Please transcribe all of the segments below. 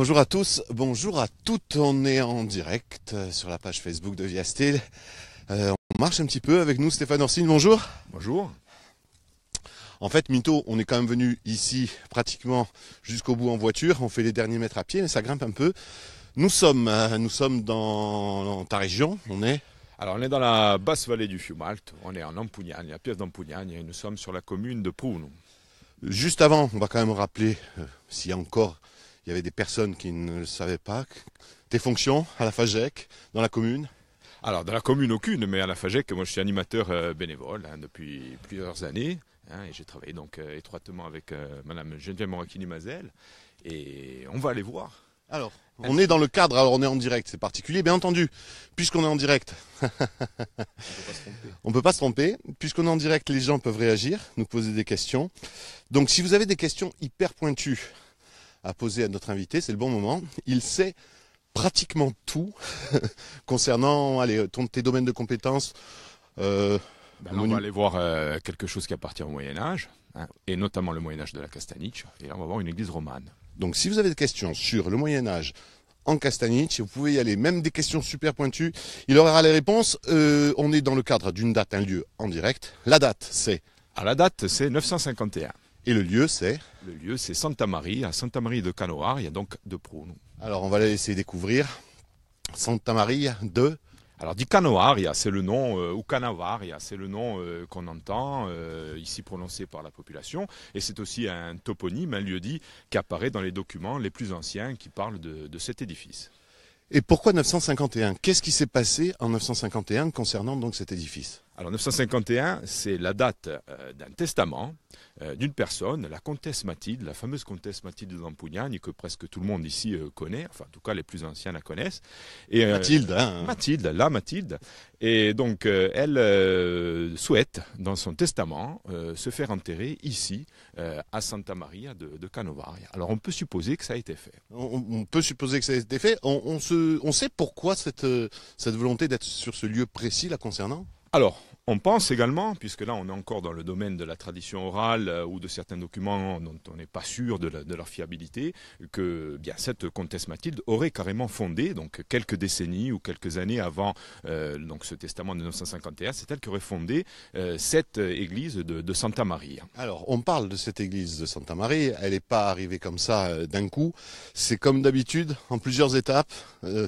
Bonjour à tous, bonjour à toutes. On est en direct euh, sur la page Facebook de Via Euh, on marche un petit peu avec nous, Stéphane Orsine. Bonjour. Bonjour. En fait, Mito, on est quand même venu ici pratiquement jusqu'au bout en voiture. On fait les derniers mètres à pied, mais ça grimpe un peu. Nous sommes, euh, nous sommes dans, ta région. On est. Alors, on est dans la basse vallée du Fiumalt. On est en Ampugnagne, la pièce d'Ampugnagne et nous sommes sur la commune de Pruno. Juste avant, on va quand même rappeler, euh, s'il y a encore il y avait des personnes qui ne le savaient pas. Tes fonctions à la FAGEC, dans la commune Alors, dans la commune, aucune, mais à la FAGEC, moi je suis animateur euh, bénévole hein, depuis plusieurs années. Hein, et j'ai travaillé donc euh, étroitement avec Mme euh, Madame Geneviève morakini mazel Et on va aller voir. Alors, hein? on est dans le cadre, alors on est en direct, c'est particulier, bien entendu, puisqu'on est en direct. on ne peut pas se tromper. Puisqu'on est en direct, les gens peuvent réagir, nous poser des questions. Donc si vous avez des questions hyper pointues, à poser à notre invité, c'est le bon moment. Il sait pratiquement tout concernant allez, ton, tes domaines de compétences. Euh, ben, on va aller voir euh, quelque chose qui appartient au Moyen Âge, hein, et notamment le Moyen Âge de la Castaniche, et là, on va voir une église romane. Donc si vous avez des questions sur le Moyen Âge en Castaniche, vous pouvez y aller, même des questions super pointues, il aura les réponses. Euh, on est dans le cadre d'une date, un lieu en direct. La date, c'est... À ah, la date, c'est 951. Et le lieu, c'est Le lieu, c'est Santa Maria, à Santa Maria de Canoar. Il y a donc deux pronoms. Alors, on va essayer laisser découvrir. Santa Maria de alors, du Canoaria, c'est le nom, euh, ou Canavaria, c'est le nom euh, qu'on entend euh, ici prononcé par la population. Et c'est aussi un toponyme, un lieu-dit, qui apparaît dans les documents les plus anciens qui parlent de, de cet édifice. Et pourquoi 951 Qu'est-ce qui s'est passé en 951 concernant donc cet édifice alors 951, c'est la date euh, d'un testament euh, d'une personne, la comtesse Mathilde, la fameuse comtesse Mathilde de Lampugnani, que presque tout le monde ici euh, connaît, enfin en tout cas les plus anciens la connaissent. Et, Mathilde, hein. Mathilde, la Mathilde. Et donc elle souhaite dans son testament se faire enterrer ici, à Santa Maria de, Canovaria. Alors on peut supposer que ça a été fait. On, peut supposer que ça a été fait. On, on sait pourquoi cette, cette volonté d'être sur ce lieu précis la concernant alors, on pense également, puisque là on est encore dans le domaine de la tradition orale euh, ou de certains documents dont on n'est pas sûr de, leur fiabilité, que bien cette comtesse Mathilde aurait carrément fondé, donc quelques décennies ou quelques années avant euh, donc ce testament de 1951, c'est elle qui aurait fondé euh, cette église de, Santa Maria. Alors on parle de cette église de Santa Maria, elle n'est pas arrivée comme ça d'un coup, c'est comme d'habitude en plusieurs étapes,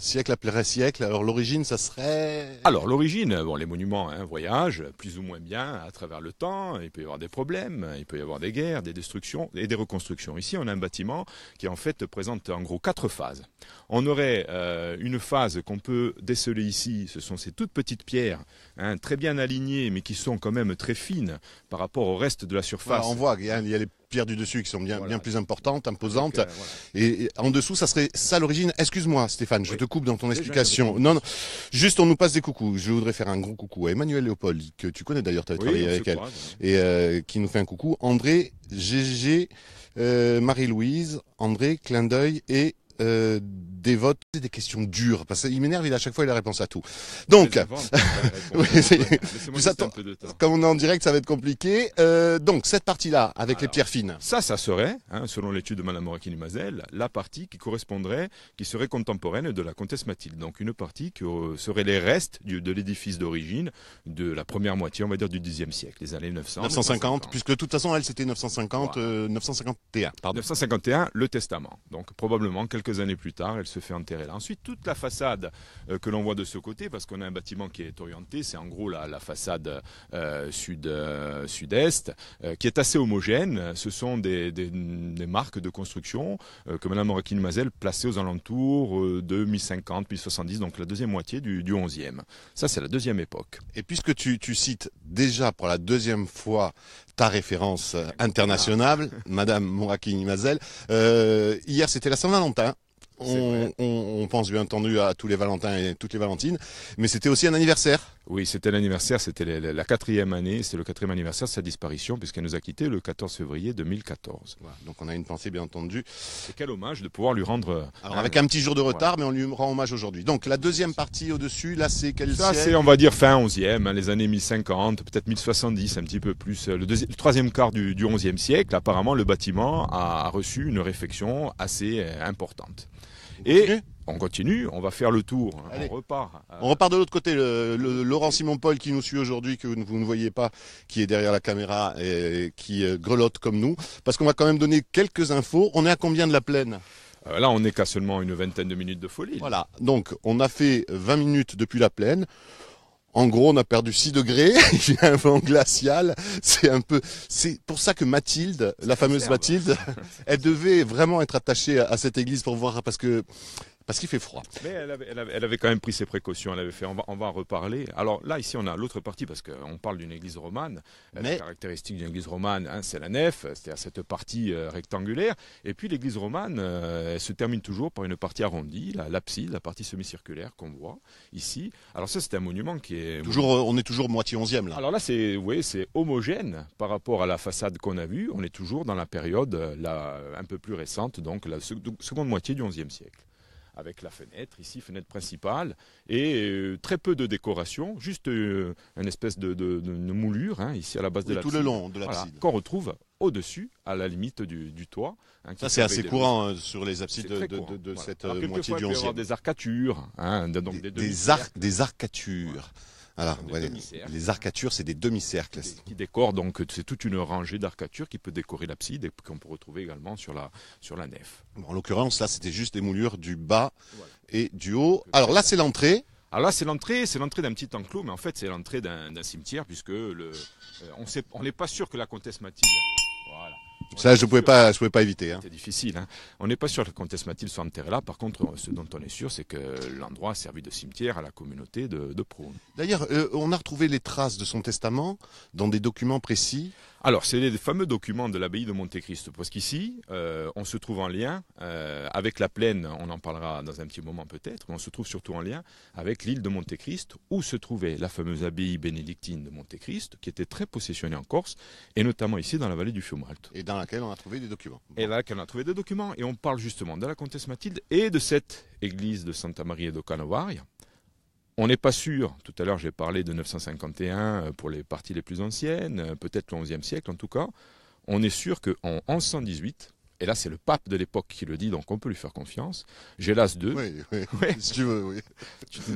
siècle après siècle. Alors l'origine, ça serait Alors l'origine, bon les monuments, hein, voyage plus ou moins bien à travers le temps. Il peut y avoir des problèmes, il peut y avoir des guerres, des destructions et des reconstructions. Ici, on a un bâtiment qui en fait présente en gros quatre phases. On aurait euh, une phase qu'on peut déceler ici, ce sont ces toutes petites pierres, hein, très bien alignées, mais qui sont quand même très fines par rapport au reste de la surface. on voit qu'il a les pierres du dessus qui sont bien, bien plus importantes, imposantes. Euh, et, en dessous, ça serait ça l'origine. Excuse-moi, Stéphane, je te coupe dans ton explication. Non, non, juste on nous passe des coucous. Je voudrais faire un gros coucou à Emmanuel Léopold, que tu connais d'ailleurs, tu as travaillé avec elle, et euh, qui nous fait un coucou. André, GG, euh, Marie-Louise, André, clin d'œil et euh, dévote des questions dures parce qu'il m'énerve il a à chaque fois la réponse à tout donc vous comme on est en direct ça va être compliqué euh, donc cette partie là avec les pierres fines ça ça serait hein, selon l'étude de Madame Morakini Mazel la partie qui correspondrait qui serait contemporaine de la comtesse Mathilde donc une partie qui euh, serait les restes de l'édifice d'origine de la première moitié on va dire du Xe siècle les années 900 950, puisque de toute façon elle c'était 950 951 euh, pardon 951 le testament donc probablement quelques années plus tard elle se fait enterrer Ensuite, toute la façade euh, que l'on voit de ce côté, parce qu'on a un bâtiment qui est orienté, c'est en gros la, façade euh, sud, euh, sud-est, qui est assez homogène. Ce sont des, marques de construction que Mme Morakine-Mazel plaçait aux alentours de 1050, 1070, donc la deuxième moitié du, du 11e. Ça, c'est la deuxième époque. Et puisque tu, cites déjà pour la deuxième fois ta référence internationale, ah. Madame Morakini-Mazel. hier, c'était la Saint-Valentin. On, on, pense bien entendu à tous les Valentins et toutes les Valentines, mais c'était aussi un anniversaire. Oui, c'était l'anniversaire, c'était la, quatrième année, c'est le quatrième anniversaire de sa disparition, puisqu'elle nous a quittés le 14 février 2014. Voilà, donc on a une pensée bien entendu. quel hommage de pouvoir lui rendre. Euh, Alors avec un petit jour de retard, mais on lui rend hommage aujourd'hui. Donc la deuxième partie au-dessus, là c'est quelle Ça c'est, on va dire, fin 11e, hein, les années 1050, peut-être 1070, un petit peu plus. Euh, le, le troisième quart du, 11e siècle, apparemment, le bâtiment a reçu une réfection assez euh, importante et on continue, on va faire le tour, on repart. On repart de l'autre côté. Laurent Simon-Paul qui nous suit aujourd'hui, que vous ne voyez pas, qui est derrière la caméra et qui euh, grelotte comme nous, parce qu'on va quand même donner quelques infos. On est à combien de la plaine euh, Là, on n'est qu'à seulement une vingtaine de minutes de folie. Voilà, donc on a fait 20 minutes depuis la plaine. En gros, on a perdu 6 degrés, il y a un vent glacial. C'est un peu, c'est pour ça que Mathilde, la fameuse Mathilde, elle devait vraiment être attachée à cette église pour voir, parce que parce qu'il fait froid. Mais elle avait, quand même pris ses précautions, elle avait fait, on va, en reparler. Alors là, ici, on a l'autre partie, parce qu'on parle d'une église romane. La caractéristique d'une église romane, hein, c'est la nef, c'est-à-dire cette partie euh, rectangulaire. Et puis l'église romane, euh, elle se termine toujours par une partie arrondie, l'abside, la, la partie semi-circulaire qu'on voit ici. Alors ça, c'est un monument qui est... Toujours, euh, on est toujours moitié 11e, là. Alors là, c'est, vous voyez, c'est homogène par rapport à la façade qu'on a vue. On est toujours dans la période un peu plus récente, donc la seconde moitié du 11e siècle avec la fenêtre, ici, fenêtre principale, et euh, très peu de décoration, juste euh, une espèce de, moulure, hein, ici à la base de la Tout le long de l'abside. qu'on retrouve au-dessus, à la limite du, toit. Hein, ça, c'est assez courant hein, sur les absides de, cette euh, moitié du 11e. peut des arcatures. des, arcatures les arcatures, c'est des demi-cercles. Qui, donc c'est toute une rangée d'arcatures qui peut décorer l'abside et qu'on peut retrouver également sur la, sur la nef. en l'occurrence, là, c'était juste des moulures du bas et du haut. Alors là, c'est l'entrée. Alors là, c'est l'entrée, c'est l'entrée d'un petit enclos, mais en fait, c'est l'entrée d'un cimetière, puisque le, euh, on n'est pas sûr que la comtesse Mathilde ça, je ne pouvais, pas, éviter. Hein. difficile. Hein. On n'est pas sûr que la comtesse Mathilde soit enterrée là. Par contre, ce dont on est sûr, c'est que l'endroit a servi de cimetière à la communauté de, de D'ailleurs, euh, on a retrouvé les traces de son testament dans des documents précis. Alors, c'est les fameux documents de l'abbaye de Monte-Cristo, parce qu'ici, euh, on se trouve en lien euh, avec la plaine, on en parlera dans un petit moment peut-être, mais on se trouve surtout en lien avec l'île de Monte-Cristo, où se trouvait la fameuse abbaye bénédictine de Monte-Cristo, qui était très possessionnée en Corse, et notamment ici dans la vallée du Fiumalto, Et dans laquelle on a trouvé des documents. Et dans laquelle on a trouvé des documents, et on parle justement de la comtesse Mathilde et de cette église de Santa Maria de Canovaria, on n'est pas sûr, tout à l'heure j'ai parlé de 951 euh, pour les parties les plus anciennes, euh, peut-être le XIe siècle en tout cas, on est sûr qu'en 1118, et là c'est le pape de l'époque qui le dit, donc on peut lui faire confiance, Gélas II, oui, si tu veux, oui.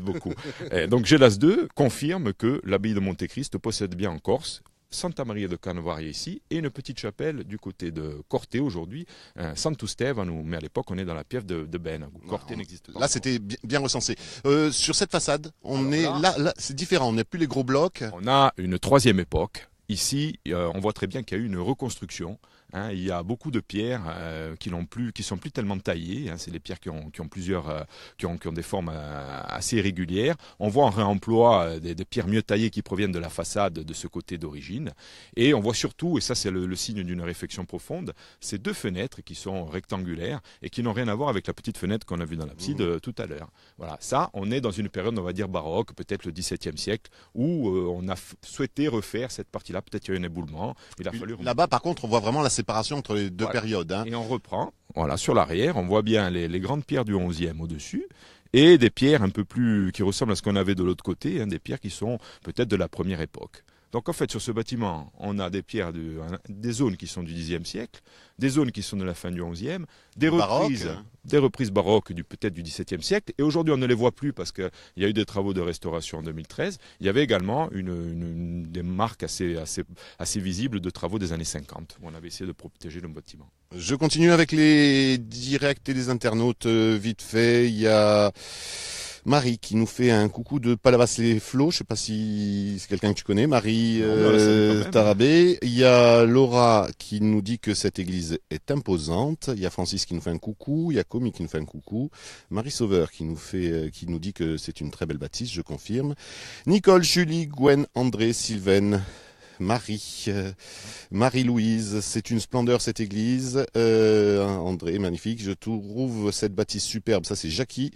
beaucoup, eh, donc Gélas II confirme que l'abbaye de Montecristo possède bien en Corse Santa Maria de Canovaria ici, et une petite chapelle du côté de Corté aujourd'hui, euh, Santo hein, nous mais à l'époque on est dans la piève de, de Ben. Corté n'existe pas. Là c'était bien recensé. Euh, sur cette façade, on est là, c'est différent, on n'a plus les gros blocs. On a une troisième époque. Ici, euh, on voit très bien qu'il y a eu une reconstruction. Hein, il y a beaucoup de pierres euh, qui n'ont plus, qui sont plus tellement taillées. Hein. c'est les pierres qui ont, plusieurs, euh, qui, ont, qui, ont, des formes euh, assez régulières. On voit un réemploi des, pierres mieux taillées qui proviennent de la façade de ce côté d'origine. Et on voit surtout, et ça c'est le, signe d'une réflexion profonde, ces deux fenêtres qui sont rectangulaires et qui n'ont rien à voir avec la petite fenêtre qu'on a vue dans l'abside mmh. tout à l'heure. Voilà, ça, on est dans une période, on va dire baroque, peut-être le XVIIe siècle, où on a souhaité refaire cette partie-là. Peut-être il y a eu un éboulement. Là-bas, par contre, on voit vraiment la entre deux périodes. Hein. Et on reprend. sur l'arrière, on voit bien les, grandes pierres du 11e au-dessus et des pierres un peu plus qui ressemblent à ce qu'on avait de l'autre côté, hein, des pierres qui sont peut-être de la première époque. Donc en fait, sur ce bâtiment, on a des pierres, de, des zones qui sont du Xe siècle, des zones qui sont de la fin du XIe, des reprises, hein. des reprises baroques du peut-être du XVIIe siècle. Et aujourd'hui, on ne les voit plus parce qu'il y a eu des travaux de restauration en 2013. Il y avait également des marques assez, assez, assez visibles de travaux des années 50 où on avait essayé de protéger le bâtiment. Je continue avec les directs et les internautes euh, vite fait. Il y a Marie qui nous fait un coucou de Palavas les Flots. Je sais pas si c'est quelqu'un que tu connais, Marie euh, Tarabé. Il y a Laura qui nous dit que cette église est imposante. Il y a Francis qui nous fait un coucou. Il y a Comi qui nous fait un coucou. Marie Sauveur qui nous fait, euh, qui nous dit que c'est une très belle bâtisse, je confirme. Nicole, Julie, Gwen, André, Sylvaine. Marie, euh, Marie-Louise, c'est une splendeur cette église. Euh, André, magnifique, je trouve cette bâtisse superbe. Ça c'est Jackie.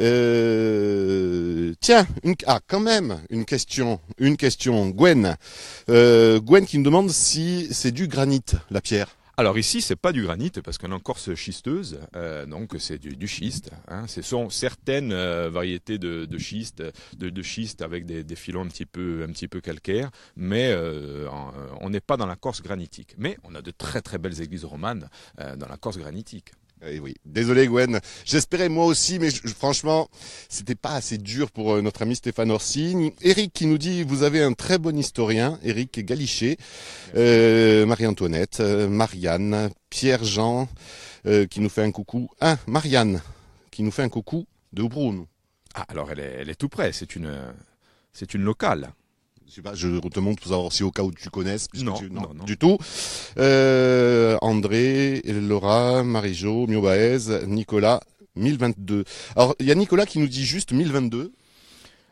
Euh, tiens, ah quand même une question, une question. Gwen, Gwen qui me demande si c'est du granit la pierre. Alors ici, c'est pas du granit parce qu'on a en Corse schisteuse, euh, donc c'est du, schiste. Hein. Ce sont certaines euh, variétés de, schiste, de, schiste avec des, filons un petit peu, calcaires, mais euh, on n'est pas dans la Corse granitique. Mais on a de très très belles églises romanes dans la Corse granitique. Eh oui, désolé Gwen. J'espérais moi aussi, mais franchement, c'était pas assez dur pour euh, notre ami Stéphane Orsini. Eric qui nous dit, vous avez un très bon historien, Eric Galichet, euh, Marie-Antoinette, euh, Marianne, Pierre-Jean qui nous fait un coucou. Ah, Marianne qui nous fait un coucou de Brune. Ah, alors elle est, elle est tout près, c'est une, c'est une locale. Je te montre pour si au cas où tu connaisses. Non, Non, du tout. Euh, André, Laura, Marie-Jo, Mio Baez, Nicolas, 1022. Alors, il y a Nicolas qui nous dit juste 1022.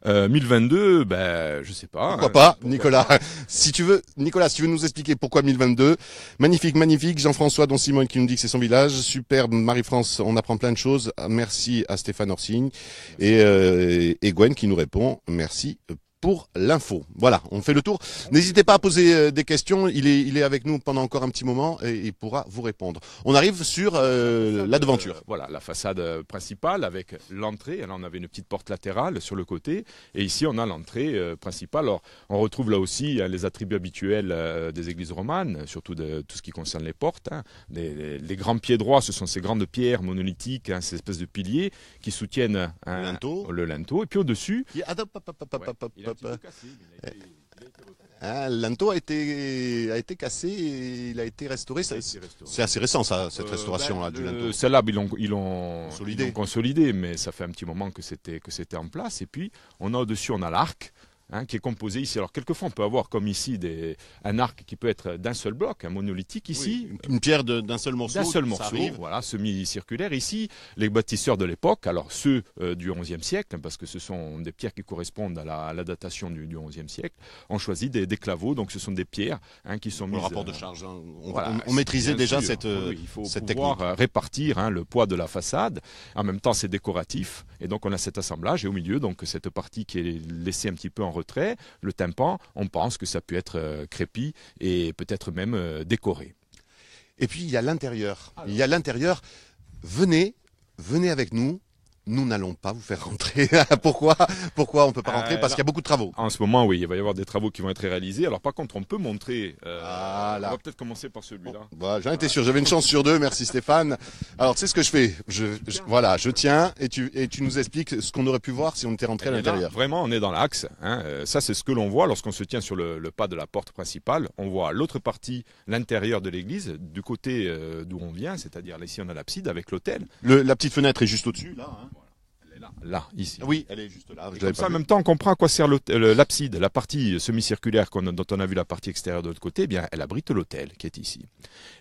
1022, euh, ben je sais pas. Pourquoi pas, Nicolas Si tu veux, Nicolas, si tu veux nous expliquer pourquoi 1022, magnifique, magnifique. Jean-François, Don Simone qui nous dit que c'est son village, superbe. Marie-France, on apprend plein de choses. Merci à Stéphane Orsing et, euh, Gwen qui nous répond merci pour l'info. Voilà, on fait le tour. N'hésitez pas à poser euh, des questions. Il est, avec nous pendant encore un petit moment et il pourra vous répondre. On arrive sur l'adventure. l'aventure. Euh, voilà, la façade euh, principale avec l'entrée. Alors on avait une petite porte latérale sur le côté et ici on a l'entrée principale. Alors on retrouve là aussi hein, les attributs habituels des églises romanes, surtout de tout ce qui concerne les portes. Hein. Les, grands pieds droits, ce sont ces grandes pierres monolithiques, hein, ces espèces de piliers qui soutiennent le linteau. le, linteau. Et puis au-dessus... Le ah, a été, a été cassé et il a été restauré. C'est assez récent, cette euh, restauration ben, du Lanto. Euh, celle-là, ils l'ont ils consolidé. consolidé, mais ça fait un petit moment que c'était en place. Et puis, on a au-dessus, on a l'arc. Hein, qui est composé ici. Alors quelquefois on peut avoir comme ici des, un arc qui peut être d'un seul bloc, un monolithique ici. une pierre d'un seul morceau. D'un seul morceau, voilà, semi-circulaire. Ici, les bâtisseurs de l'époque, alors ceux euh, du du XIe siècle, hein, parce que ce sont des pierres qui correspondent à la, datation du, XIe siècle, ont choisi des, des, claveaux, donc ce sont des pierres hein, qui sont le mises... rapport de euh, charge, on, maîtrisait déjà cette, technique il faut pouvoir répartir le poids de la façade. En même temps, c'est décoratif, et donc on a cet assemblage, et au milieu, donc cette partie qui est laissée un petit peu en le tympan, on pense que ça peut être euh, crépi et peut-être même euh, décoré. Et puis il y a l'intérieur. Ah, il y a l'intérieur. Venez, venez avec nous nous n'allons pas vous faire rentrer. pourquoi Pourquoi on peut pas rentrer Parce euh, qu'il y a beaucoup de travaux. En ce moment, oui, il va y avoir des travaux qui vont être réalisés. Alors par contre, on peut montrer. Euh, On va peut-être commencer par celui-là. J'en étais sûr. J'avais une chance sur deux. Merci Stéphane. Alors tu sais ce que je fais je, Voilà, je tiens et tu et tu nous expliques ce qu'on aurait pu voir si on était rentré à eh l'intérieur. Vraiment, on est dans l'axe. Hein. Euh, ça, c'est ce que l'on voit lorsqu'on se tient sur le, pas de la porte principale. On voit l'autre partie, l'intérieur de l'église, du côté euh, d'où on vient, c'est-à-dire ici on a l'abside avec l'autel. La petite fenêtre est juste au-dessus là. Hein là, ici. Oui, elle est juste là. ça, en même temps, on comprend à quoi sert euh, l'abside. La partie semi-circulaire dont on a vu la partie extérieure de l'autre côté, eh bien, elle abrite l'autel qui est ici.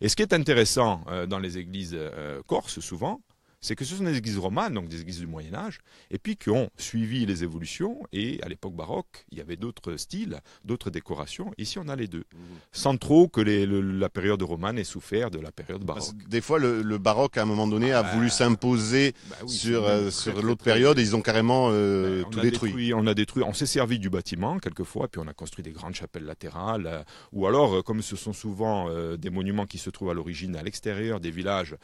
Et ce qui est intéressant euh, dans les églises euh, corses, souvent, c'est que ce sont des églises romanes, donc des églises du Moyen Âge, et puis qui ont suivi les évolutions, et à l'époque baroque, il y avait d'autres styles, d'autres décorations, ici on a les deux, mhm. sans trop que les, la période romane ait souffert de la période baroque. Parce des fois, le, baroque, à un moment donné, a ah, voulu bah s'imposer sur, euh, l'autre période, et ils ont carrément euh, ben, tout détruit. On a détruit, on s'est servi du bâtiment, quelquefois, puis on a construit des grandes chapelles latérales, euh, ou alors, comme ce sont souvent des monuments qui se trouvent à l'origine à l'extérieur des villages,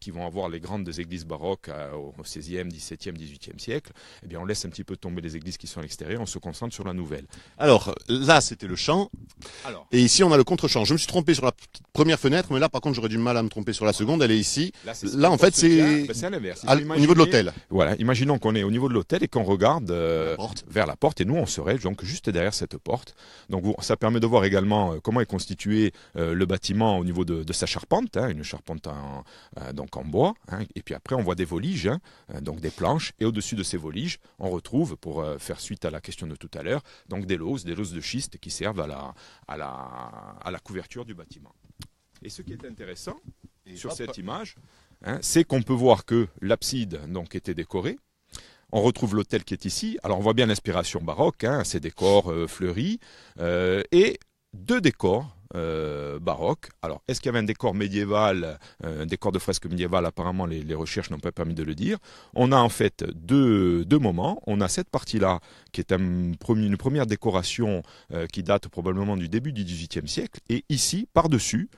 qui vont avoir les grandes églises baroque euh, au XVIe, XVIIe, XVIIIe siècle, eh bien on laisse un petit peu tomber les églises qui sont à l'extérieur, on se concentre sur la nouvelle. Alors là, c'était le champ. Et ici, on a le contre-champ. Je me suis trompé sur la première fenêtre, mais là, par contre, j'aurais du mal à me tromper sur la seconde. Elle est ici. Là, en fait, ben, c'est l'inverse. au niveau de l'hôtel. Voilà. Imaginons qu'on est au niveau de l'hôtel et qu'on regarde euh, vers la porte, et nous, on serait donc juste derrière cette porte. Donc ça permet de voir également euh, comment est constitué le bâtiment au niveau de, sa charpente, hein, une charpente en, donc en bois, hein, et puis après on voit des voliges, hein, euh, donc des planches, et au-dessus de ces voliges, on retrouve, pour euh, faire suite à la question de tout à l'heure, donc des loses, des loses de schiste qui servent à la, couverture du bâtiment. Et ce qui est intéressant sur cette image, hein, c'est qu'on peut voir que l'abside donc était décorée. On retrouve l'hôtel qui est ici. Alors on voit bien l'inspiration baroque, hein, ces décors euh, fleuris, et deux décors euh, baroque. Alors, est-ce qu'il y avait un décor médiéval, euh, un décor de fresque médiéval Apparemment, les, recherches n'ont pas permis de le dire. On a en fait deux, deux moments. On a cette partie-là, qui est une première décoration euh, qui date probablement du début du XVIIIe siècle. Et ici, par-dessus,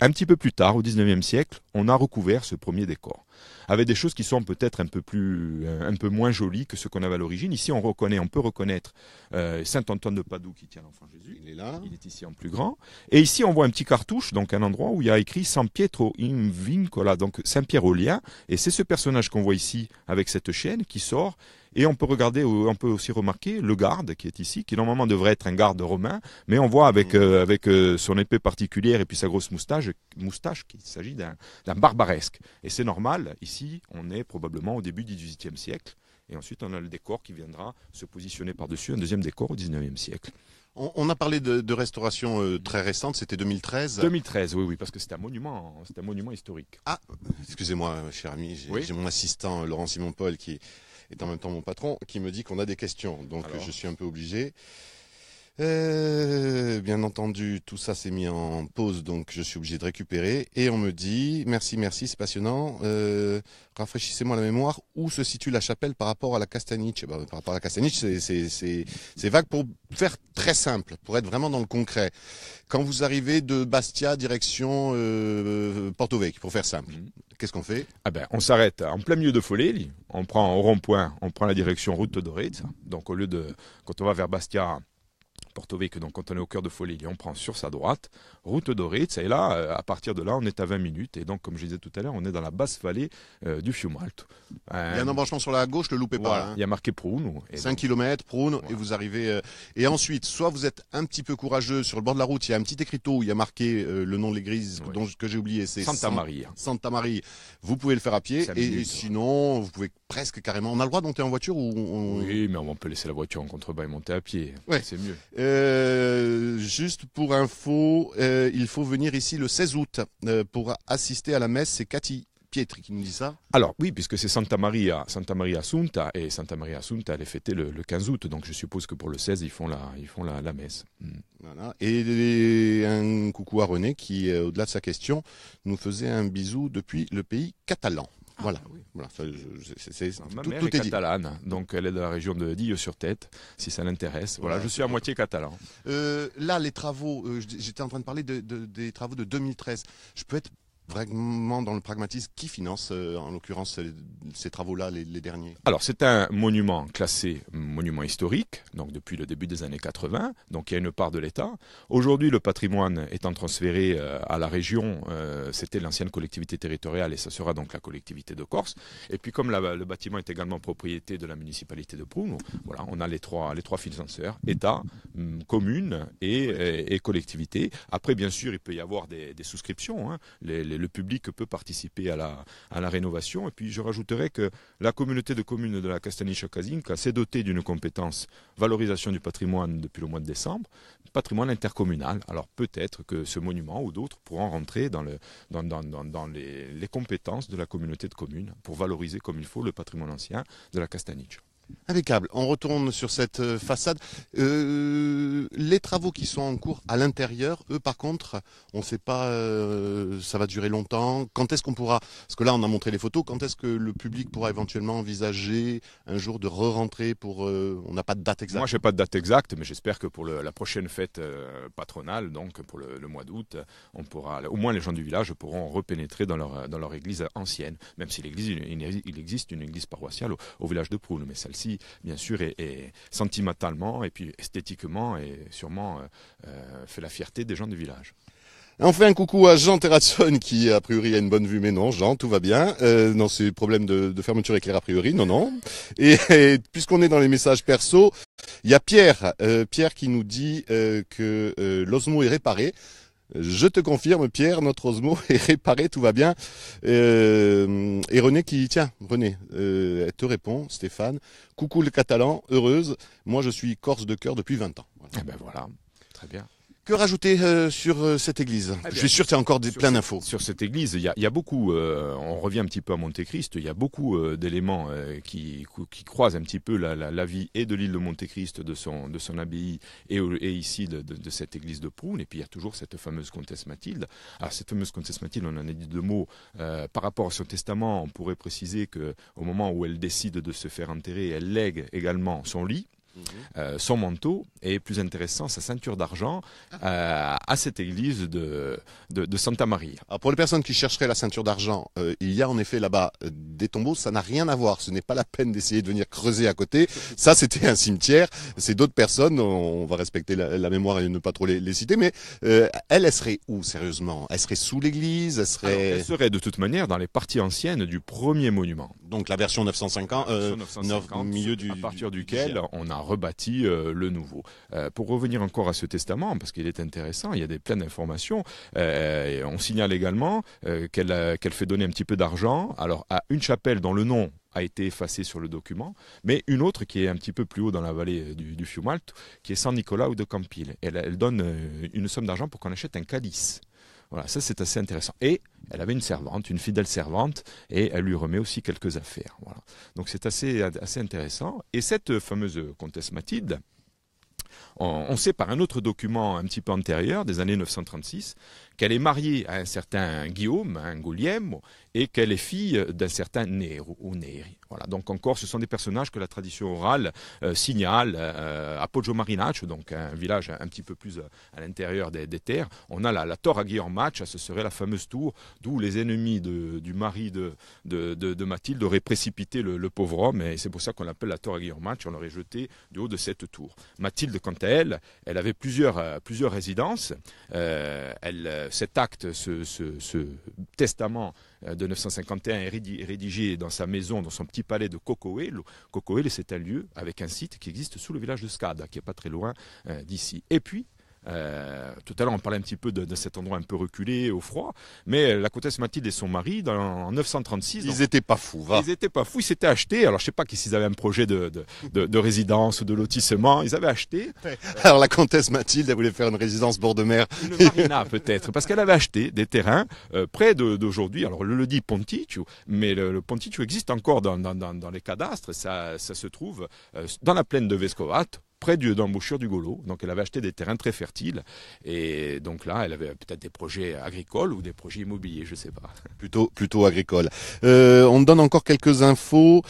un petit peu plus tard, au 19e siècle, on a recouvert ce premier décor, avec des choses qui sont peut-être un peu euh, un peu moins jolies que ce qu'on avait à l'origine. Ici, on reconnaît, on peut reconnaître euh, Saint Antoine de Padoue qui tient l'enfant Jésus. Il est là. Il est ici en plus grand. Et ici, on voit un petit cartouche, donc un endroit où il y a écrit San Pietro in Vincola, donc Saint Pierre au lien. Et c'est ce personnage qu'on voit ici avec cette chaîne qui sort et on peut regarder, on peut aussi remarquer le garde qui est ici, qui normalement devrait être un garde romain, mais on voit avec, euh, avec euh, son épée particulière et puis sa grosse moustache, moustache qu'il s'agit d'un barbaresque. Et c'est normal, ici on est probablement au début du XVIIIe siècle, et ensuite on a le décor qui viendra se positionner par-dessus, un deuxième décor au XIXe siècle. On, a parlé de, restauration euh, très récente, c'était 2013. 2013, oui, oui, parce que c'est un monument, c'est un monument historique. Ah, excusez-moi, cher ami, j'ai mon assistant Laurent Simon-Paul qui et en même temps mon patron qui me dit qu'on a des questions. Donc je suis un peu obligé. Euh, bien entendu, tout ça s'est mis en pause, donc je suis obligé de récupérer. Et on me dit, merci, merci, c'est passionnant. Euh, rafraîchissez-moi la mémoire, où se situe la chapelle par rapport à la Castaniche eh ben, Par rapport à la Castaniche, c'est vague pour faire très simple, pour être vraiment dans le concret. Quand vous arrivez de Bastia, direction euh, Porto Vecchio, pour faire simple, mhm. qu'est-ce qu'on fait ah ben, On s'arrête en plein milieu de Folélie, on prend au rond-point, on prend la direction route dorite. Donc au lieu de, quand on va vers Bastia, Porto Vecchio, donc quand on est au cœur de Folie on prend sur sa droite, route d'Oritz. Et là, euh, à partir de là, on est à 20 minutes. Et donc, comme je disais tout à l'heure, on est dans la basse vallée euh, du Fiumalto. Euh, il y a un embranchement sur la gauche, le loupez pas. Hein. Il y a marqué Prune. 5 km, et vous arrivez. et ensuite, soit vous êtes un petit peu courageux, sur le bord de la route, il y a un petit écriteau où il y a marqué le nom de l'église dont, que j'ai oublié, c'est Santa Maria. Santa Maria. Vous pouvez le faire à pied. Et, sinon, vous pouvez presque carrément. On a le droit de en voiture ou Oui, mais on peut laisser la voiture en contrebas et monter à pied. Ouais. C'est mieux. juste pour info, euh, il faut venir ici le 16 août euh, pour assister à la messe. C'est Cathy Pietri qui nous dit ça Alors oui, puisque c'est Santa Maria, Santa Maria Assunta, et Santa Maria Assunta, elle est fêtée le, 15 août, donc je suppose que pour le 16, ils font la, la, messe. Mm. Et un coucou à René qui, euh, au-delà de sa question, nous faisait un bisou depuis le pays catalan voilà. est, catalane, donc elle est de la région de Dille-sur-Tête, si ça l'intéresse. Voilà, je suis à moitié catalan. Euh, là, les travaux, euh, j'étais en train de parler de, des travaux de 2013. Je peux être vraiment dans le pragmatisme. Qui finance, euh, en l'occurrence, ces travaux-là, les, derniers Alors, c'est un monument classé monument historique, donc depuis le début des années 80, donc il y a une part de l'État. Aujourd'hui, le patrimoine étant transféré euh, à la région, euh, c'était l'ancienne collectivité territoriale et ça sera donc la collectivité de Corse. Et puis, comme le bâtiment est également propriété de la municipalité de Proum, voilà, on a les trois, les trois financeurs, État, hum, commune et, collectivité. Après, bien sûr, il peut y avoir des, souscriptions. Hein. les le public peut participer à la, rénovation. Et puis je rajouterai que la communauté de communes de la castaniche Kazinka s'est dotée d'une compétence valorisation du patrimoine depuis le mois de décembre, patrimoine intercommunal. Alors peut-être que ce monument ou d'autres pourront rentrer dans, les, les, compétences de la communauté de communes pour valoriser comme il faut le patrimoine ancien de la Castaniche. Impeccable. On retourne sur cette euh, façade. Euh, les travaux qui sont en cours à l'intérieur, eux par contre, on ne sait pas, euh, ça va durer longtemps. Quand est-ce qu'on pourra, parce que là on a montré les photos, quand est-ce que le public pourra éventuellement envisager un jour de re-rentrer pour, on n'a pas de date exacte Moi je n'ai pas de date exacte, mais j'espère que pour la prochaine fête patronale, donc pour le, mois d'août, on pourra, au moins les gens du village pourront repénétrer dans leur, dans leur église ancienne, même si l'église, il, existe une église paroissiale au, village de Proulx, mais celle celle bien sûr, et sentimentalement et puis esthétiquement et sûrement euh, euh, fait la fierté des gens du village. On fait un coucou à Jean Terrasson qui a priori a une bonne vue, mais non, Jean, tout va bien. Euh, non, c'est problème de, fermeture éclair a priori, non, non. Et, puisqu'on est dans les messages perso, il y a Pierre, euh, Pierre qui nous dit que l'osmo est réparé. Je te confirme, Pierre, notre osmo est réparé, tout va bien. Euh, et René qui, tiens, René, euh, elle te répond, Stéphane. Coucou le catalan, heureuse. Moi, je suis corse de cœur depuis 20 ans. Eh ben voilà, très bien. Que rajouter euh, sur euh, cette église ah Je suis sûr que tu as encore des, plein d'infos. Sur cette église, il y, a, beaucoup, euh, on revient un petit peu à Monte-Cristo, il y a beaucoup d'éléments qui, croisent un petit peu la, vie et de l'île de Montechrist, de son, de son abbaye, et, ici de, cette église de Proune. Et puis il y a toujours cette fameuse comtesse Mathilde. Alors cette fameuse comtesse Mathilde, on en a dit deux mots. par rapport à son testament, on pourrait préciser qu'au moment où elle décide de se faire enterrer, elle lègue également son lit euh, son manteau et plus intéressant sa ceinture d'argent euh, à cette église de, de, Santa Maria. pour les personnes qui chercheraient la ceinture d'argent, euh, il y a en effet là-bas des tombeaux, ça n'a rien à voir, ce n'est pas la peine d'essayer de venir creuser à côté, ça c'était un cimetière, c'est d'autres personnes, on, va respecter la, mémoire et ne pas trop les, citer, mais elle, elle serait où sérieusement Elle serait sous l'église elle serait... elle serait de toute manière dans les parties anciennes du premier monument. Donc la version 950, euh, milieu du, à partir duquel on a rebâti euh, le nouveau. Euh, pour revenir encore à ce testament, parce qu'il est intéressant, il y a des d'informations. Euh, on signale également qu'elle fait donner un petit peu d'argent, alors à une chapelle dont le nom a été effacé sur le document, mais une autre qui est un petit peu plus haut dans la vallée du, Fiumalto, qui est saint Nicolas ou de Campile. Elle, elle donne une somme d'argent pour qu'on achète un calice. Voilà, ça c'est assez intéressant. Et elle avait une servante, une fidèle servante, et elle lui remet aussi quelques affaires. Voilà. Donc c'est assez, assez intéressant. Et cette fameuse comtesse Mathilde, on, sait par un autre document un petit peu antérieur, des années 936, qu'elle est mariée à un certain Guillaume, un Guglielmo, et qu'elle est fille d'un certain Néru ou Néri donc encore, ce sont des personnages que la tradition orale euh, signale euh, à Poggio Marinaccio, donc un village un petit peu plus euh, à l'intérieur des, terres. On a la, la Torre à en match, ce serait la fameuse tour d'où les ennemis du mari de, Mathilde auraient précipité le, pauvre homme, et c'est pour ça qu'on l'appelle la Torre à match, on l'aurait jeté du haut de cette tour. Mathilde, quant à elle, elle avait plusieurs, résidences. cet acte, ce testament, euh, de 1951, est rédigé dans sa maison, dans son petit palais de Cocoel. Cocoel, c'est un lieu avec un site qui existe sous le village de Skada, qui n'est pas très loin euh, d'ici. Et puis, euh, tout à l'heure, on parlait un petit peu de, cet endroit un peu reculé, au froid, mais la comtesse Mathilde et son mari, dans, en 936... Ils n'étaient pas fous, Ils n'étaient pas fous, ils s'étaient achetés, alors je sais pas s'ils avaient un projet de, résidence ou de lotissement, ils avaient acheté... Alors la comtesse Mathilde, elle voulait faire une résidence bord de mer. Une marina peut-être, parce qu'elle avait acheté des terrains euh, près d'aujourd'hui, alors le, le dit Ponticu, mais le, le existe encore dans, dans, les cadastres, ça, ça se trouve euh, dans la plaine de Vescovate, près d'embouchure du Golo. Donc elle avait acheté des terrains très fertiles. Et donc là, elle avait peut-être des projets agricoles ou des projets immobiliers, je ne sais pas. Plutôt, plutôt agricole. Euh, on donne encore quelques infos.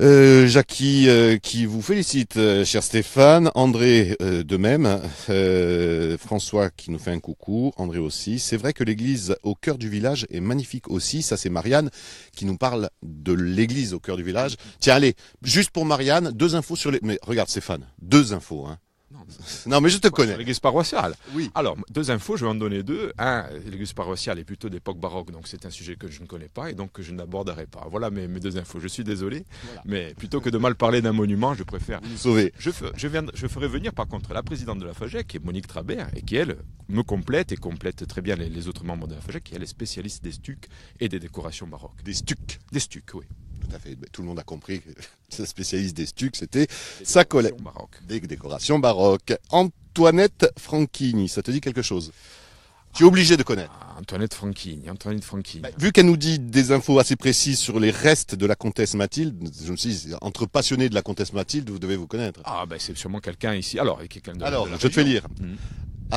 Euh, Jackie euh, qui vous félicite, euh, cher Stéphane, André euh, de même, François qui nous fait un coucou, André aussi. C'est vrai que l'église au cœur du village est magnifique aussi. Ça, c'est Marianne qui nous parle de l'église au cœur du village. Tiens, allez, juste pour Marianne, deux infos sur les. Mais regarde Stéphane, deux infos. Hein. Non, mais je te connais. L'église paroissiale. Oui. Alors, deux infos, je vais en donner deux. Un, l'église paroissiale est plutôt d'époque baroque, donc c'est un sujet que je ne connais pas et donc que je n'aborderai pas. Voilà mes, deux infos. Je suis désolé, mais plutôt que de mal parler d'un monument, je préfère. Vous sauver. Je, viens, je ferai venir par contre la présidente de la FAGEC, qui est Monique Trabert, et qui elle me complète et complète très bien les, autres membres de la FAGEC, qui elle est spécialiste des stucs et des décorations baroques. Des stucs Des stucs, oui tout le monde a compris que sa spécialiste des stucs, c'était sa collègue. Baroque. Des décorations baroques. Antoinette Franchini, ça te dit quelque chose tu es obligé de connaître. Ah, Antoinette Franchini, Antoinette Franchini. Bah, vu qu'elle nous dit des infos assez précises sur les restes de la comtesse Mathilde, je me suis dit, entre passionnés de la comtesse Mathilde, vous devez vous connaître. Ah, ben c'est sûrement quelqu'un ici. Alors, quelqu'un Alors, je te fais lire. Mmh.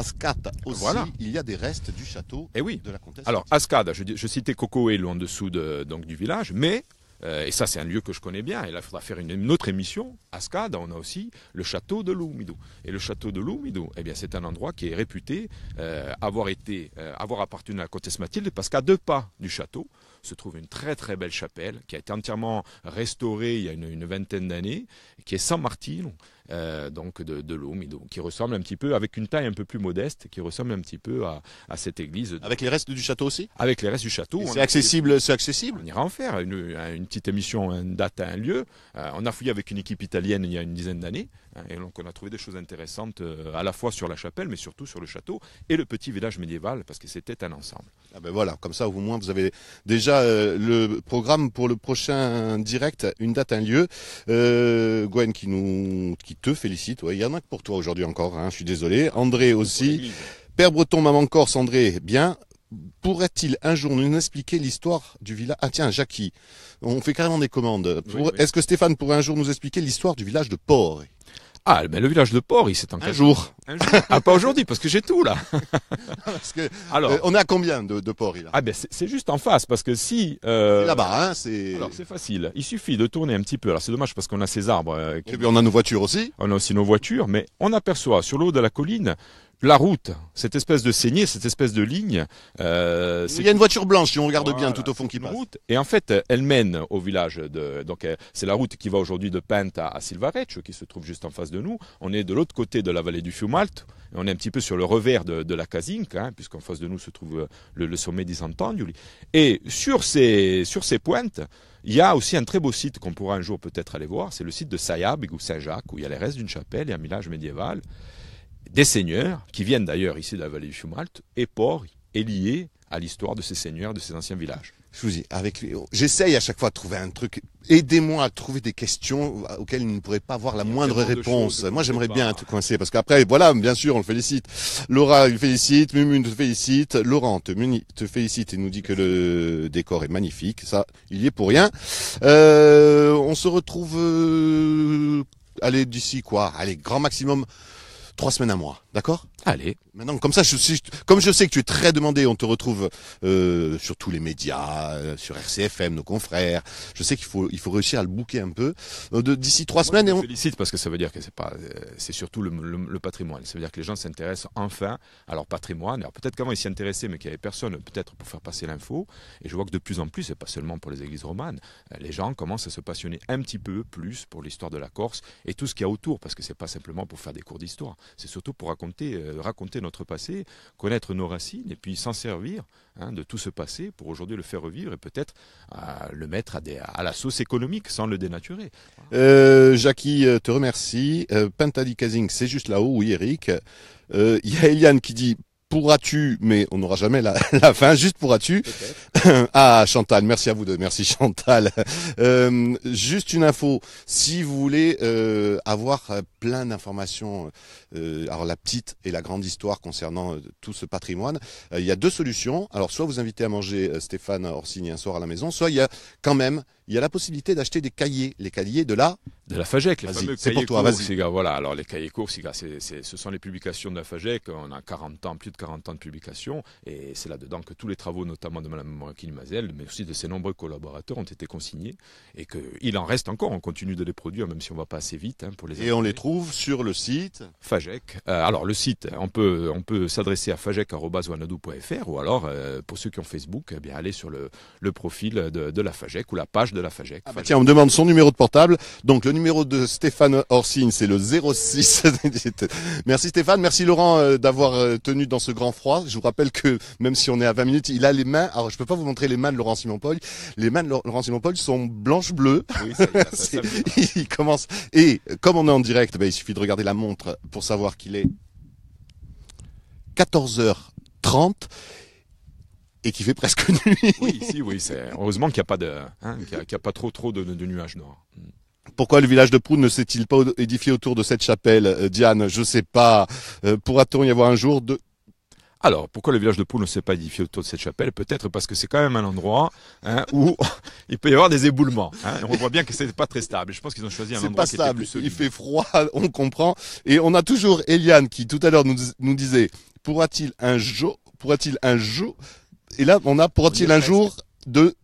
aussi, voilà. il y a des restes du château eh oui. de la comtesse. Alors, Ascade, je, citais Coco loin en dessous de, donc, du village, mais euh, et ça, c'est un lieu que je connais bien. Et là, il faudra faire une, autre émission. À Skada, on a aussi le château de Loumidou. Et le château de Loumidou, eh bien, c'est un endroit qui est réputé euh, avoir été, euh, avoir appartenu à la comtesse Mathilde, parce qu'à deux pas du château se trouve une très très belle chapelle qui a été entièrement restaurée il y a une, une vingtaine d'années, qui est Saint-Martin euh, donc de, de l'eau, mais qui ressemble un petit peu, avec une taille un peu plus modeste, qui ressemble un petit peu à, cette église. Avec les restes du château aussi Avec les restes du château. C'est accessible, c'est accessible. On ira en faire une, euh, petite émission, une date, à un lieu. Euh, on a fouillé avec une équipe italienne il y a une dizaine d'années, hein, et donc on a trouvé des choses intéressantes à la fois sur la chapelle, mais surtout sur le château et le petit village médiéval, parce que c'était un ensemble. Ah ben voilà, comme ça au moins vous avez déjà le programme pour le prochain direct, une date, un lieu. Gwen qui nous te félicite. il y en a que pour toi aujourd'hui encore. Hein, je suis désolé. André aussi. Père breton, maman corse, André, bien. Pourrait-il un jour nous expliquer l'histoire du village Ah tiens, Jackie, on fait carrément des commandes. Est-ce que Stéphane pourrait un jour nous expliquer l'histoire du village de Port ah, le village de Port, il s'est engagé. Un jour. Un jour. ah, pas aujourd'hui, parce que j'ai tout, là. Alors, euh, on est à combien de, de Port, là ah, ben, c'est juste en face, parce que si. Euh, là-bas, hein, c'est. Alors, c'est facile. Il suffit de tourner un petit peu. Alors, c'est dommage, parce qu'on a ces arbres. Euh, Et puis, on a nos voitures aussi. On a aussi nos voitures, mais on aperçoit sur l'eau de la colline la route, cette espèce de saignée, cette espèce de ligne. Euh, il y a une voiture blanche, si on regarde bien, tout au fond qui passe. Et en fait, elle mène au village de. Donc, euh, c'est la route qui va aujourd'hui de Penta à, Silvarec, qui se trouve juste en face de nous. On est de l'autre côté de la vallée du Fiumalt. Et on est un petit peu sur le revers de, la Casinca, hein, puisqu'en face de nous se trouve euh, le, sommet des Et sur ces, sur ces pointes, il y a aussi un très beau site qu'on pourra un jour peut-être aller voir. C'est le site de Sayab ou Saint-Jacques, où il y a les restes d'une chapelle et un village médiéval des seigneurs, qui viennent d'ailleurs ici de la vallée du Fumralte et Port est lié à l'histoire de ces seigneurs, de ces anciens villages. Je vous dis, avec les... j'essaye à chaque fois de trouver un truc. Aidez-moi à trouver des questions auxquelles il ne pourrait pas avoir la moindre réponse. Moi, j'aimerais bien te coincer parce qu'après, voilà, bien sûr, on le félicite. Laura le félicite, Mumune te félicite, Laurent te, te félicite et nous dit que le décor est magnifique. Ça, il y est pour rien. Euh, on se retrouve, euh, allez, d'ici quoi Allez, grand maximum trois semaines à moi, d'accord Allez. Maintenant, comme ça, je, comme je sais que tu es très demandé, on te retrouve euh, sur tous les médias, euh, sur RCFM, nos confrères. Je sais qu'il faut, il faut réussir à le bouquer un peu euh, d'ici trois semaines. Je et on... félicite parce que ça veut dire que c'est pas, c'est surtout le, patrimoine. Ça veut dire que les gens s'intéressent enfin à leur patrimoine. Alors peut-être qu'avant ils s'y intéressaient, mais qu'il n'y avait personne, peut-être pour faire passer l'info. Et je vois que de plus en plus, et pas seulement pour les églises romanes, les gens commencent à se passionner un petit peu plus pour l'histoire de la Corse et tout ce qu'il y a autour, parce que c'est pas simplement pour faire des cours d'histoire c'est surtout pour raconter, euh, raconter notre passé, connaître nos racines et puis s'en servir hein, de tout ce passé pour aujourd'hui le faire revivre et peut-être euh, le mettre à, la sauce économique sans le dénaturer. Euh, Jackie, euh, te remercie. Pentadi Kazing, c'est juste là-haut, oui Eric. Il y a Eliane qui dit pourras-tu, mais on n'aura jamais la, fin, juste pourras-tu. Ah Chantal, merci à vous deux, merci Chantal. juste une info, si vous voulez avoir plein d'informations, euh, alors la petite et la grande histoire concernant euh, tout ce patrimoine. Euh, il y a deux solutions. Alors soit vous invitez à manger Stéphane Orsini un soir à la maison, soit il y a quand même il y a la possibilité d'acheter des cahiers, les cahiers de la de la FAGEC, c'est pour toi, voilà. Alors les cahiers courts, ce sont les publications de la FAGEC, on a 40 ans, plus de 40 ans de publications et c'est là-dedans que tous les travaux notamment de madame Morakine Mazel, mais aussi de ses nombreux collaborateurs ont été consignés et qu'il en reste encore, on continue de les produire même si on ne va pas assez vite hein, pour les Et on les trouve sur le site Fagec. Euh, alors le site, on peut, on peut s'adresser à Fagec@wanadoo.fr ou alors euh, pour ceux qui ont Facebook, eh bien allez sur le, le profil de, de, la Fagec ou la page de la Fagec. Ah bah tiens, on me demande son numéro de portable. Donc le numéro de Stéphane Orsine, c'est le 06. merci Stéphane, merci Laurent euh, d'avoir tenu dans ce grand froid. Je vous rappelle que même si on est à 20 minutes, il a les mains. Alors je peux pas vous montrer les mains de Laurent Simon-Paul. Les mains de Laurent Simon-Paul sont blanches bleues. Oui, ça, il commence et comme on est en direct, ben, il suffit de regarder la montre pour savoir qu'il est 14h30 et qu'il fait presque nuit. Oui, oui, c'est heureusement qu'il n'y a pas de, hein, pas trop de, nuages noirs. Pourquoi le village de Proud ne s'est-il pas édifié autour de cette chapelle, euh, Diane Je ne sais pas. Euh, pourra-t-on y avoir un jour de alors, pourquoi le village de Poule ne s'est pas édifié autour de cette chapelle Peut-être parce que c'est quand même un endroit hein, où il peut y avoir des éboulements. Hein. On voit bien que c'est pas très stable. Je pense qu'ils ont choisi un endroit pas il fait froid, on comprend. Et on a toujours Eliane qui tout à l'heure nous, disait pourra-t-il un jour pourra-t-il un jour et là on a pourra-t-il un jour de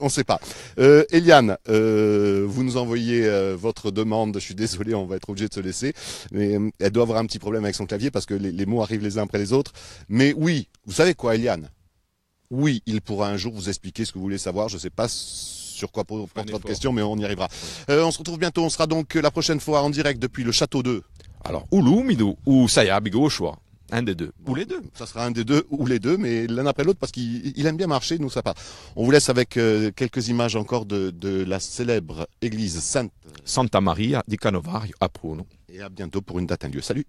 on ne sait pas. Euh, Eliane, euh, vous nous envoyez euh, votre demande. Je suis désolé, on va être obligé de se laisser. Mais elle doit avoir un petit problème avec son clavier parce que les, mots arrivent les uns après les autres. Mais oui, vous savez quoi, Eliane Oui, il pourra un jour vous expliquer ce que vous voulez savoir. Je ne sais pas sur quoi pour votre question, mais on y arrivera. on se retrouve bientôt. On sera donc la prochaine fois en direct depuis le château 2. Alors, Oulou, Midou, ou Saya, Bigo, au un des deux. ou les deux. Ça sera un des deux ou les deux, mais l'un après l'autre parce qu'il aime bien marcher, nous ça part. On vous laisse avec euh, quelques images encore de, la célèbre église Sainte... Euh, Santa Maria di Canovario à Pruno. Et à bientôt pour une date, un lieu. Salut